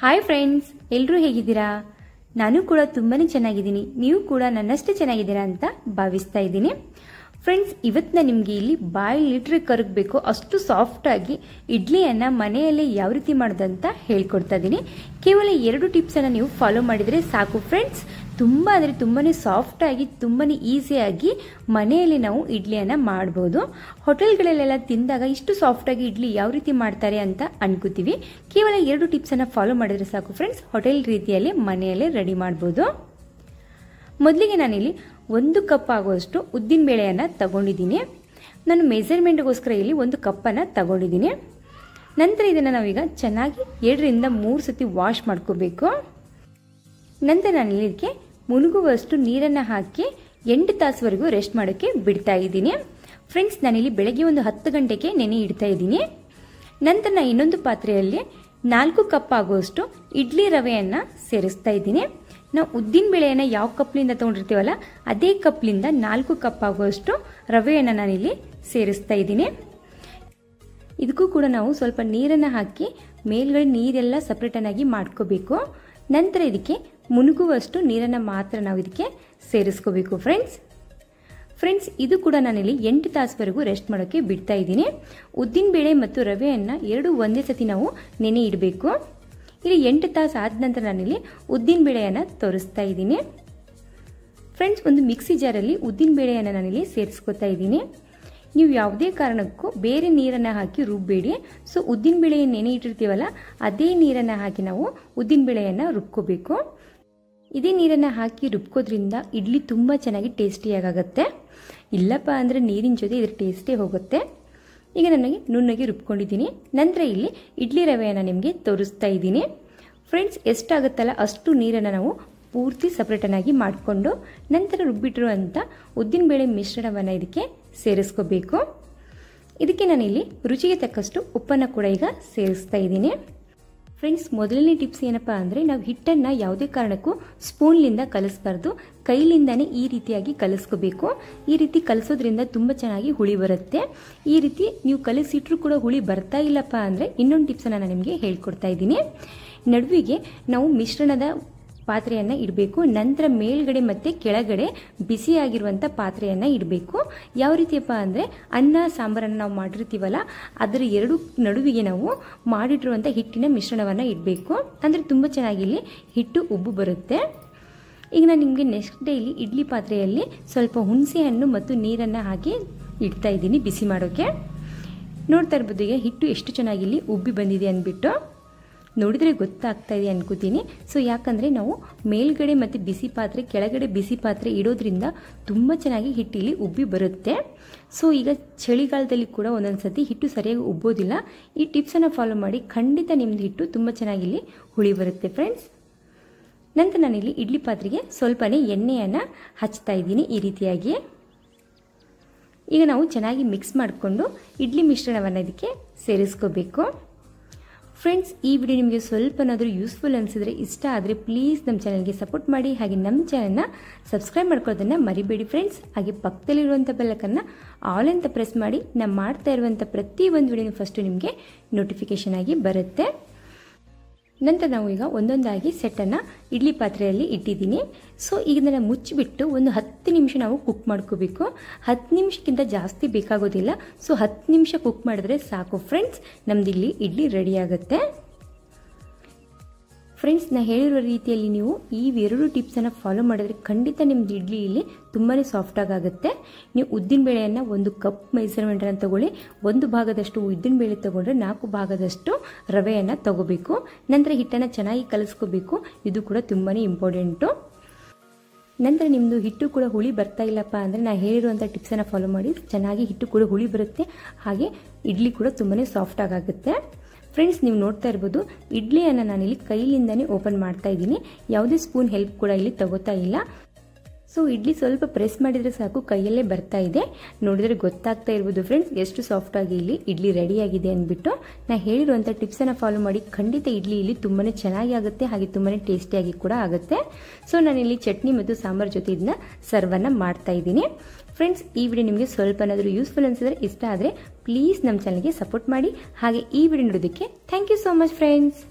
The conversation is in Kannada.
ಹಾಯ್ ಫ್ರೆಂಡ್ಸ್ ಎಲ್ಲರೂ ಹೇಗಿದ್ದೀರಾ ನಾನು ಕೂಡ ತುಂಬಾನೇ ಚೆನ್ನಾಗಿದ್ದೀನಿ ನೀವು ಕೂಡ ನನ್ನಷ್ಟು ಚೆನ್ನಾಗಿದ್ದೀರಾ ಅಂತ ಭಾವಿಸ್ತಾ ಇದ್ದೀನಿ ಫ್ರೆಂಡ್ಸ್ ಇವತ್ತಿನ ನಿಮಗೆ ಇಲ್ಲಿ ಬಾಯಿ ಲೀಟ್ರಿಗೆ ಕರಗಬೇಕು ಅಷ್ಟು ಸಾಫ್ಟ್ ಆಗಿ ಇಡ್ಲಿಯನ್ನು ಮನೆಯಲ್ಲೇ ಯಾವ ರೀತಿ ಮಾಡೋದಂತ ಹೇಳ್ಕೊಡ್ತಾ ಇದ್ದೀನಿ ಕೇವಲ ಎರಡು ಟಿಪ್ಸನ್ನು ನೀವು ಫಾಲೋ ಮಾಡಿದರೆ ಸಾಕು ಫ್ರೆಂಡ್ಸ್ ತುಂಬ ಅಂದರೆ ತುಂಬಾ ಸಾಫ್ಟಾಗಿ ತುಂಬಾ ಈಸಿಯಾಗಿ ಮನೆಯಲ್ಲಿ ನಾವು ಇಡ್ಲಿಯನ್ನು ಮಾಡ್ಬೋದು ಹೋಟೆಲ್ಗಳಲ್ಲೆಲ್ಲ ತಿಂದಾಗ ಇಷ್ಟು ಸಾಫ್ಟಾಗಿ ಇಡ್ಲಿ ಯಾವ ರೀತಿ ಮಾಡ್ತಾರೆ ಅಂತ ಅನ್ಕೋತೀವಿ ಕೇವಲ ಎರಡು ಟಿಪ್ಸನ್ನು ಫಾಲೋ ಮಾಡಿದ್ರೆ ಸಾಕು ಫ್ರೆಂಡ್ಸ್ ಹೋಟೆಲ್ ರೀತಿಯಲ್ಲಿ ಮನೆಯಲ್ಲೇ ರೆಡಿ ಮಾಡ್ಬೋದು ಮೊದಲಿಗೆ ನಾನಿಲ್ಲಿ ಒಂದು ಕಪ್ ಆಗುವಷ್ಟು ಬೇಳೆಯನ್ನು ತಗೊಂಡಿದ್ದೀನಿ ನಾನು ಮೆಜರ್ಮೆಂಟ್ಗೋಸ್ಕರ ಇಲ್ಲಿ ಒಂದು ಕಪ್ಪನ್ನು ತಗೊಂಡಿದ್ದೀನಿ ನಂತರ ಇದನ್ನು ನಾವೀಗ ಚೆನ್ನಾಗಿ ಎರಡರಿಂದ ಮೂರು ಸತಿ ವಾಶ್ ಮಾಡ್ಕೋಬೇಕು ನಂತರ ನಾನು ಇದಕ್ಕೆ ಮುಳುಗುವಷ್ಟು ನೀರನ್ನು ಹಾಕಿ ಎಂಟು ತಾಸುವರೆಗೂ ರೆಸ್ಟ್ ಮಾಡೋಕ್ಕೆ ಬಿಡ್ತಾ ಇದ್ದೀನಿ ಫ್ರೆಂಡ್ಸ್ ನಾನಿಲ್ಲಿ ಬೆಳಗ್ಗೆ ಒಂದು ಹತ್ತು ಗಂಟೆಗೆ ನೆನೆ ಇಡ್ತಾ ಇದ್ದೀನಿ ನಂತರ ನಾನು ಇನ್ನೊಂದು ಪಾತ್ರೆಯಲ್ಲಿ ನಾಲ್ಕು ಕಪ್ ಆಗುವಷ್ಟು ಇಡ್ಲಿ ರವೆಯನ್ನು ಸೇರಿಸ್ತಾ ಇದ್ದೀನಿ ನಾವು ಉದ್ದಿನ ಬೇಳೆಯನ್ನು ಯಾವ ಕಪ್ಲಿಂದ ತೊಗೊಂಡಿರ್ತೀವಲ್ಲ ಅದೇ ಕಪ್ಲಿಂದ ನಾಲ್ಕು ಕಪ್ ಆಗುವಷ್ಟು ರವೆಯನ್ನು ನಾನಿಲ್ಲಿ ಸೇರಿಸ್ತಾ ಇದ್ದೀನಿ ಇದಕ್ಕೂ ಕೂಡ ನಾವು ಸ್ವಲ್ಪ ನೀರನ್ನು ಹಾಕಿ ಮೇಲ್ಗಡೆ ನೀರೆಲ್ಲ ಸಪ್ರೇಟನ್ನಾಗಿ ಮಾಡ್ಕೋಬೇಕು ನಂತರ ಇದಕ್ಕೆ ಮುನುಗುವಷ್ಟು ನೀರನ್ನು ಮಾತ್ರ ನಾವು ಇದಕ್ಕೆ ಸೇರಿಸ್ಕೋಬೇಕು ಫ್ರೆಂಡ್ಸ್ ಫ್ರೆಂಡ್ಸ್ ಇದು ಕೂಡ ನಾನಿಲ್ಲಿ ಎಂಟು ತಾಸುವರೆಗೂ ರೆಸ್ಟ್ ಮಾಡೋಕ್ಕೆ ಬಿಡ್ತಾ ಇದ್ದೀನಿ ಉದ್ದಿನಬೇಳೆ ಮತ್ತು ರವೆಯನ್ನು ಎರಡು ಒಂದೇ ಸತಿ ನಾವು ನೆನೆ ಇಡಬೇಕು ಇಲ್ಲಿ ಎಂಟು ತಾಸು ಆದ ನಂತರ ನಾನಿಲ್ಲಿ ಉದ್ದಿನಬೇಳೆಯನ್ನು ತೋರಿಸ್ತಾ ಇದ್ದೀನಿ ಫ್ರೆಂಡ್ಸ್ ಒಂದು ಮಿಕ್ಸಿ ಜಾರಲ್ಲಿ ಉದ್ದಿನಬೇಳೆಯನ್ನು ನಾನಿಲ್ಲಿ ಸೇರಿಸ್ಕೊತಾ ಇದ್ದೀನಿ ನೀವು ಯಾವುದೇ ಕಾರಣಕ್ಕೂ ಬೇರೆ ನೀರನ್ನು ಹಾಕಿ ರುಬ್ಬೇಡಿ ಸೊ ಉದ್ದಿನಬೇಳೆ ನೆನೆ ಇಟ್ಟಿರ್ತೀವಲ್ಲ ಅದೇ ನೀರನ್ನು ಹಾಕಿ ನಾವು ಉದ್ದಿನಬೇಳೆಯನ್ನು ರುಬ್ಕೋಬೇಕು ಇದೇ ನೀರನ್ನು ಹಾಕಿ ರುಬ್ಕೋದ್ರಿಂದ ಇಡ್ಲಿ ತುಂಬ ಚೆನ್ನಾಗಿ ಟೇಸ್ಟಿಯಾಗುತ್ತೆ ಇಲ್ಲಪ್ಪ ಅಂದರೆ ನೀರಿನ ಜೊತೆ ಇದ್ರ ಟೇಸ್ಟೇ ಹೋಗುತ್ತೆ ಈಗ ನನಗೆ ನುಣ್ಣಗೆ ರುಬ್ಕೊಂಡಿದ್ದೀನಿ ನಂತರ ಇಲ್ಲಿ ಇಡ್ಲಿ ರವೆಯನ್ನು ನಿಮಗೆ ತೋರಿಸ್ತಾ ಇದ್ದೀನಿ ಫ್ರೆಂಡ್ಸ್ ಎಷ್ಟಾಗುತ್ತಲ್ಲ ಅಷ್ಟು ನೀರನ್ನು ನಾವು ಪೂರ್ತಿ ಸಪ್ರೇಟನ್ನಾಗಿ ಮಾಡಿಕೊಂಡು ನಂತರ ರುಬ್ಬಿಟ್ಟಿರುವಂಥ ಉದ್ದಿನಬೇಳೆ ಮಿಶ್ರಣವನ್ನು ಇದಕ್ಕೆ ಸೇರಿಸ್ಕೋಬೇಕು ಇದಕ್ಕೆ ನಾನಿಲ್ಲಿ ರುಚಿಗೆ ತಕ್ಕಷ್ಟು ಉಪ್ಪನ್ನು ಕೂಡ ಈಗ ಸೇರಿಸ್ತಾ ಇದ್ದೀನಿ ಫ್ರೆಂಡ್ಸ್ ಮೊದಲನೇ ಟಿಪ್ಸ್ ಏನಪ್ಪ ಅಂದರೆ ನಾವು ಹಿಟ್ಟನ್ನು ಯಾವುದೇ ಕಾರಣಕ್ಕೂ ಸ್ಪೂನ್ಲಿಂದ ಕಲಿಸ್ಬಾರ್ದು ಕೈಲಿಂದನೇ ಈ ರೀತಿಯಾಗಿ ಕಲಿಸ್ಕೋಬೇಕು ಈ ರೀತಿ ಕಲಿಸೋದ್ರಿಂದ ತುಂಬ ಚೆನ್ನಾಗಿ ಹುಳಿ ಬರುತ್ತೆ ಈ ರೀತಿ ನೀವು ಕಲಿಸಿಟ್ರೂ ಕೂಡ ಹುಳಿ ಬರ್ತಾ ಇಲ್ಲಪ್ಪ ಅಂದರೆ ಇನ್ನೊಂದು ಟಿಪ್ಸನ್ನು ನಾನು ನಿಮಗೆ ಹೇಳ್ಕೊಡ್ತಾ ಇದ್ದೀನಿ ನಡುವಿಗೆ ನಾವು ಮಿಶ್ರಣದ ಪಾತ್ರೆಯನ್ನು ಇಡಬೇಕು ನಂತರ ಮೇಲ್ಗಡೆ ಮತ್ತು ಕೆಳಗಡೆ ಬಿಸಿಯಾಗಿರುವಂಥ ಪಾತ್ರೆಯನ್ನು ಇಡಬೇಕು ಯಾವ ರೀತಿಯಪ್ಪ ಅಂದರೆ ಅನ್ನ ಸಾಂಬಾರನ್ನು ನಾವು ಮಾಡಿರ್ತೀವಲ್ಲ ಅದರ ಎರಡು ನಡುವಿಗೆ ನಾವು ಮಾಡಿಟ್ಟಿರುವಂಥ ಹಿಟ್ಟಿನ ಮಿಶ್ರಣವನ್ನು ಇಡಬೇಕು ಅಂದರೆ ತುಂಬ ಚೆನ್ನಾಗಿ ಇಲ್ಲಿ ಹಿಟ್ಟು ಉಬ್ಬು ಬರುತ್ತೆ ಈಗ ನಾನು ನಿಮಗೆ ನೆಕ್ಸ್ಟ್ ಡೇ ಇಲ್ಲಿ ಇಡ್ಲಿ ಪಾತ್ರೆಯಲ್ಲಿ ಸ್ವಲ್ಪ ಹಣ್ಣು ಮತ್ತು ನೀರನ್ನು ಹಾಕಿ ಇಡ್ತಾ ಇದ್ದೀನಿ ಬಿಸಿ ಮಾಡೋಕ್ಕೆ ನೋಡ್ತಾ ಇರ್ಬೋದು ಈಗ ಹಿಟ್ಟು ಎಷ್ಟು ಚೆನ್ನಾಗಿ ಇಲ್ಲಿ ಉಬ್ಬಿ ಬಂದಿದೆ ಅಂದ್ಬಿಟ್ಟು ನೋಡಿದರೆ ಗೊತ್ತಾಗ್ತಾ ಇದೆ ಅನ್ಕೋತೀನಿ ಸೊ ಯಾಕಂದರೆ ನಾವು ಮೇಲ್ಗಡೆ ಮತ್ತು ಬಿಸಿ ಪಾತ್ರೆ ಕೆಳಗಡೆ ಬಿಸಿ ಪಾತ್ರೆ ಇಡೋದ್ರಿಂದ ತುಂಬ ಚೆನ್ನಾಗಿ ಹಿಟ್ಟಿಲಿ ಉಬ್ಬಿ ಬರುತ್ತೆ ಸೊ ಈಗ ಚಳಿಗಾಲದಲ್ಲಿ ಕೂಡ ಒಂದೊಂದು ಸರ್ತಿ ಹಿಟ್ಟು ಸರಿಯಾಗಿ ಉಬ್ಬೋದಿಲ್ಲ ಈ ಟಿಪ್ಸನ್ನು ಫಾಲೋ ಮಾಡಿ ಖಂಡಿತ ನಿಮ್ಮದು ಹಿಟ್ಟು ತುಂಬ ಇಲ್ಲಿ ಹುಳಿ ಬರುತ್ತೆ ಫ್ರೆಂಡ್ಸ್ ನಂತರ ನಾನಿಲ್ಲಿ ಇಡ್ಲಿ ಪಾತ್ರೆಗೆ ಸ್ವಲ್ಪನೇ ಎಣ್ಣೆಯನ್ನು ಹಚ್ತಾ ಇದ್ದೀನಿ ಈ ರೀತಿಯಾಗಿ ಈಗ ನಾವು ಚೆನ್ನಾಗಿ ಮಿಕ್ಸ್ ಮಾಡಿಕೊಂಡು ಇಡ್ಲಿ ಮಿಶ್ರಣವನ್ನು ಇದಕ್ಕೆ ಸೇರಿಸ್ಕೋಬೇಕು ಫ್ರೆಂಡ್ಸ್ ಈ ವಿಡಿಯೋ ನಿಮಗೆ ಸ್ವಲ್ಪನಾದರೂ ಯೂಸ್ಫುಲ್ ಅನಿಸಿದರೆ ಇಷ್ಟ ಆದರೆ ಪ್ಲೀಸ್ ನಮ್ಮ ಚಾನಲ್ಗೆ ಸಪೋರ್ಟ್ ಮಾಡಿ ಹಾಗೆ ನಮ್ಮ ಚಾನಲ್ನ ಸಬ್ಸ್ಕ್ರೈಬ್ ಮಾಡ್ಕೊಳ್ಳೋದನ್ನು ಮರಿಬೇಡಿ ಫ್ರೆಂಡ್ಸ್ ಹಾಗೆ ಪಕ್ಕದಲ್ಲಿರುವಂಥ ಬೆಲ್ಲಕನ್ನು ಆಲ್ ಅಂತ ಪ್ರೆಸ್ ಮಾಡಿ ನಾವು ಮಾಡ್ತಾ ಇರುವಂಥ ಪ್ರತಿಯೊಂದು ವಿಡಿಯೋನು ಫಸ್ಟು ನಿಮಗೆ ನೋಟಿಫಿಕೇಷನ್ ಆಗಿ ಬರುತ್ತೆ ನಂತರ ನಾವು ಈಗ ಒಂದೊಂದಾಗಿ ಸೆಟ್ಟನ್ನು ಇಡ್ಲಿ ಪಾತ್ರೆಯಲ್ಲಿ ಇಟ್ಟಿದ್ದೀನಿ ಸೊ ನಾನು ಮುಚ್ಚಿಬಿಟ್ಟು ಒಂದು ಹತ್ತು ನಿಮಿಷ ನಾವು ಕುಕ್ ಮಾಡ್ಕೋಬೇಕು ಹತ್ತು ನಿಮಿಷಕ್ಕಿಂತ ಜಾಸ್ತಿ ಬೇಕಾಗೋದಿಲ್ಲ ಸೊ ಹತ್ತು ನಿಮಿಷ ಕುಕ್ ಮಾಡಿದ್ರೆ ಸಾಕು ಫ್ರೆಂಡ್ಸ್ ನಮ್ದು ಇಲ್ಲಿ ಇಡ್ಲಿ ರೆಡಿಯಾಗುತ್ತೆ ಫ್ರೆಂಡ್ಸ್ ನಾನು ಹೇಳಿರೋ ರೀತಿಯಲ್ಲಿ ನೀವು ಈ ಎರಡು ಟಿಪ್ಸನ್ನು ಫಾಲೋ ಮಾಡಿದ್ರೆ ಖಂಡಿತ ನಿಮ್ದು ಇಡ್ಲಿ ಇಲ್ಲಿ ತುಂಬಾ ಸಾಫ್ಟಾಗುತ್ತೆ ನೀವು ಉದ್ದಿನ ಬೇಳೆಯನ್ನು ಒಂದು ಕಪ್ ಮೆಸರ್ಮೆಂಟನ್ನು ತಗೊಳ್ಳಿ ಒಂದು ಭಾಗದಷ್ಟು ಉದ್ದಿನ ಬೇಳೆ ತೊಗೊಂಡ್ರೆ ನಾಲ್ಕು ಭಾಗದಷ್ಟು ರವೆಯನ್ನು ತಗೋಬೇಕು ನಂತರ ಹಿಟ್ಟನ್ನು ಚೆನ್ನಾಗಿ ಕಲಿಸ್ಕೋಬೇಕು ಇದು ಕೂಡ ತುಂಬಾ ಇಂಪಾರ್ಟೆಂಟು ನಂತರ ನಿಮ್ಮದು ಹಿಟ್ಟು ಕೂಡ ಹುಳಿ ಬರ್ತಾ ಇಲ್ಲಪ್ಪ ಅಂದರೆ ನಾನು ಹೇಳಿರುವಂಥ ಟಿಪ್ಸನ್ನು ಫಾಲೋ ಮಾಡಿ ಚೆನ್ನಾಗಿ ಹಿಟ್ಟು ಕೂಡ ಹುಳಿ ಬರುತ್ತೆ ಹಾಗೆ ಇಡ್ಲಿ ಕೂಡ ತುಂಬಾ ಸಾಫ್ಟಾಗುತ್ತೆ ಫ್ರೆಂಡ್ಸ್ ನೀವು ನೋಡ್ತಾ ಇರ್ಬೋದು ಇಡ್ಲಿಯನ್ನು ನಾನಿಲ್ಲಿ ಕೈಯಿಂದನೇ ಓಪನ್ ಮಾಡ್ತಾ ಇದ್ದೀನಿ ಯಾವುದೇ ಸ್ಪೂನ್ ಹೆಲ್ಪ್ ಕೂಡ ಇಲ್ಲಿ ತಗೋತಾ ಇಲ್ಲ ಸೊ ಇಡ್ಲಿ ಸ್ವಲ್ಪ ಪ್ರೆಸ್ ಮಾಡಿದರೆ ಸಾಕು ಕೈಯಲ್ಲೇ ಬರ್ತಾ ಇದೆ ನೋಡಿದರೆ ಗೊತ್ತಾಗ್ತಾ ಇರ್ಬೋದು ಫ್ರೆಂಡ್ಸ್ ಎಷ್ಟು ಸಾಫ್ಟಾಗಿ ಇಲ್ಲಿ ಇಡ್ಲಿ ರೆಡಿಯಾಗಿದೆ ಅಂದ್ಬಿಟ್ಟು ನಾನು ಹೇಳಿರುವಂಥ ಟಿಪ್ಸನ್ನು ಫಾಲೋ ಮಾಡಿ ಖಂಡಿತ ಇಡ್ಲಿ ಇಲ್ಲಿ ತುಂಬಾ ಚೆನ್ನಾಗಿ ಆಗುತ್ತೆ ಹಾಗೆ ತುಂಬಾ ಟೇಸ್ಟಿಯಾಗಿ ಕೂಡ ಆಗುತ್ತೆ ಸೊ ನಾನಿಲ್ಲಿ ಚಟ್ನಿ ಮತ್ತು ಸಾಂಬಾರ್ ಜೊತೆ ಇದನ್ನ ಸರ್ವನ್ನು ಮಾಡ್ತಾ ಇದ್ದೀನಿ ಫ್ರೆಂಡ್ಸ್ ಈ ವಿಡಿಯೋ ನಿಮಗೆ ಸ್ವಲ್ಪ ಏನಾದರೂ ಯೂಸ್ಫುಲ್ ಅನಿಸಿದ್ರೆ ಇಷ್ಟ ಆದರೆ ಪ್ಲೀಸ್ ನಮ್ಮ ಚಾನಲ್ಗೆ ಸಪೋರ್ಟ್ ಮಾಡಿ ಹಾಗೆ ಈ ವಿಡಿಯೋ ನೋಡೋದಕ್ಕೆ thank you so much friends